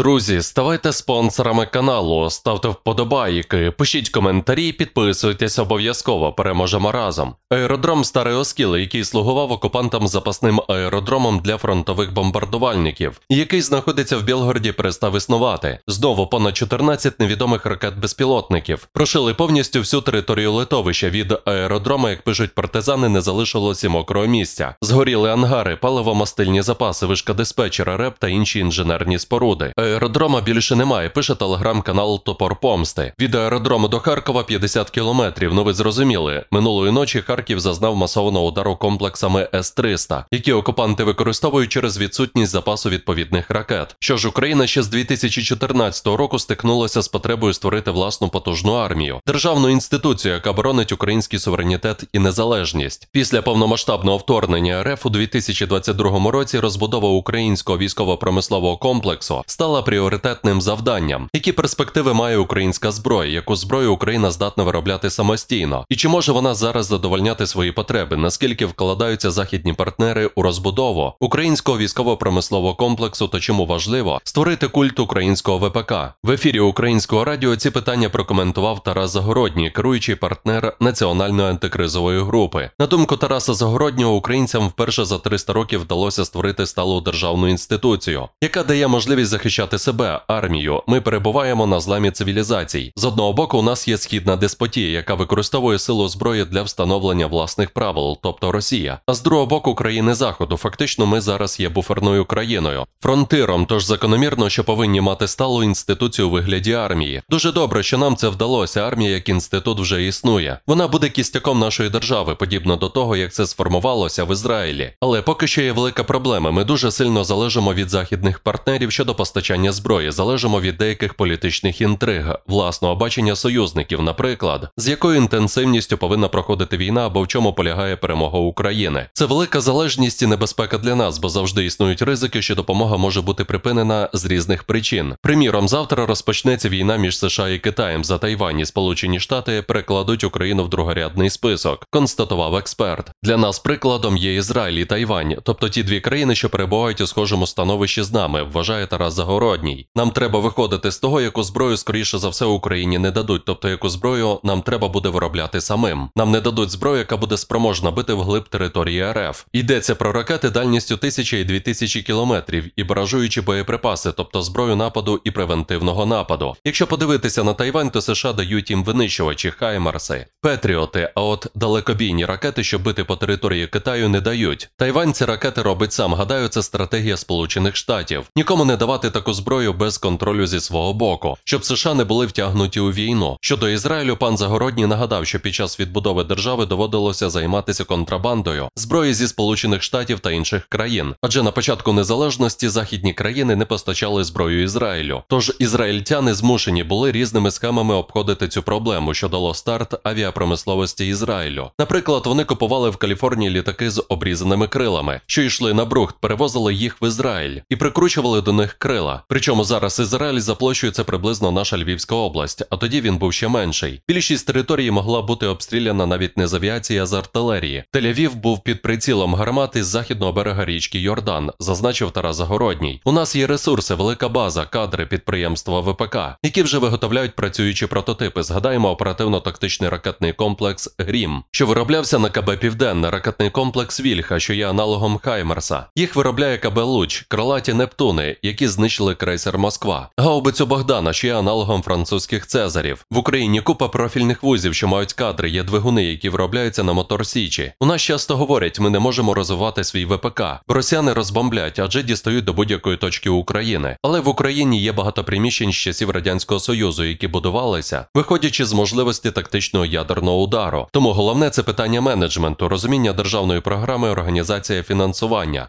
Друзі, ставайте спонсорами каналу, ставте вподобайки, пишіть коментарі, підписуйтесь обов'язково. Переможемо разом. Аеродром Старий Оскіл, який слугував окупантам запасним аеродромом для фронтових бомбардувальників, який знаходиться в Білгороді, перестав існувати. Знову понад 14 невідомих ракет безпілотників прошили повністю всю територію литовища від аеродрома, як пишуть партизани, не залишилося мокрого місця. Згоріли ангари, паливомастильні запаси, вишка диспетчера, реп та інші інженерні споруди аеродрома більше немає. Пише телеграм-канал Топор Помсти. Від аеродрому до Харкова 50 кілометрів. Ну ви зрозуміли. Минулої ночі Харків зазнав масованого удару комплексами С-300, які окупанти використовують через відсутність запасу відповідних ракет. Що ж, Україна ще з 2014 року стикнулася з потребою створити власну потужну армію, державну інституцію, яка боронить український суверенітет і незалежність. Після повномасштабного вторгнення РФ у 2022 році розбудова українського військово-промислового комплексу стала стала пріоритетним завданням, які перспективи має українська зброя, яку зброю Україна здатна виробляти самостійно, і чи може вона зараз задовольняти свої потреби, наскільки вкладаються західні партнери у розбудову українського військово-промислового комплексу, та чому важливо створити культ українського ВПК в ефірі Українського радіо. Ці питання прокоментував Тарас Загородній, керуючий партнер національної антикризової групи. На думку Тараса Загороднього, українцям вперше за 300 років вдалося створити сталу державну інституцію, яка дає можливість захищати захищати себе армію. Ми перебуваємо на зламі цивілізацій. З одного боку, у нас є східна деспотія, яка використовує силу зброї для встановлення власних правил, тобто Росія. А з другого боку, країни Заходу, фактично, ми зараз є буферною країною, фронтиром. Тож закономірно, що повинні мати сталу інституцію у вигляді армії. Дуже добре, що нам це вдалося. Армія як інститут вже існує. Вона буде кістяком нашої держави, подібно до того, як це сформувалося в Ізраїлі. Але поки що є велика проблема. Ми дуже сильно залежимо від західних партнерів щодо постачання постачання зброї залежимо від деяких політичних інтриг, власного бачення союзників, наприклад, з якою інтенсивністю повинна проходити війна або в чому полягає перемога України. Це велика залежність і небезпека для нас, бо завжди існують ризики, що допомога може бути припинена з різних причин. Приміром, завтра розпочнеться війна між США і Китаєм за Тайвань і Сполучені Штати перекладуть Україну в другорядний список, констатував експерт. Для нас прикладом є Ізраїль і Тайвань, тобто ті дві країни, що перебувають у схожому становищі з нами, вважає Тарас Загородний однородній. Нам треба виходити з того, яку зброю, скоріше за все, Україні не дадуть, тобто яку зброю нам треба буде виробляти самим. Нам не дадуть зброю, яка буде спроможна бити вглиб території РФ. Йдеться про ракети дальністю 1000 і 2000 кілометрів і баражуючі боєприпаси, тобто зброю нападу і превентивного нападу. Якщо подивитися на Тайвань, то США дають їм винищувачі, хаймарси, Петріоти, а от далекобійні ракети, що бити по території Китаю, не дають. Тайвань ці ракети робить сам. Гадаю, це стратегія Сполучених Штатів. Нікому не давати таку атаку зброю без контролю зі свого боку, щоб США не були втягнуті у війну. Щодо Ізраїлю, пан Загородній нагадав, що під час відбудови держави доводилося займатися контрабандою зброї зі Сполучених Штатів та інших країн, адже на початку незалежності західні країни не постачали зброю Ізраїлю. Тож ізраїльтяни змушені були різними схемами обходити цю проблему, що дало старт авіапромисловості Ізраїлю. Наприклад, вони купували в Каліфорнії літаки з обрізаними крилами, що йшли на брухт, перевозили їх в Ізраїль і прикручували до них крила. Причому зараз Ізраїль заплощує це приблизно наша Львівська область, а тоді він був ще менший. Більшість території могла бути обстріляна навіть не з авіації, а з артилерії. Тель-Авів був під прицілом гармати з західного берега річки Йордан, зазначив Тарас Загородній. У нас є ресурси, велика база, кадри підприємства ВПК, які вже виготовляють працюючі прототипи. Згадаємо оперативно-тактичний ракетний комплекс Грім, що вироблявся на КБ Південне, ракетний комплекс Вільха, що є аналогом Хаймерса. Їх виробляє КБ Луч, крилаті Нептуни, які знищили знищили крейсер Москва, гаубицю Богдана, ще є аналогом французьких Цезарів. В Україні купа профільних вузів, що мають кадри, є двигуни, які виробляються на мотор Січі. У нас часто говорять, ми не можемо розвивати свій ВПК. Росіяни розбомблять, адже дістають до будь-якої точки України. Але в Україні є багато приміщень з часів радянського союзу, які будувалися, виходячи з можливості тактичного ядерного удару. Тому головне це питання менеджменту, розуміння державної програми, організація фінансування.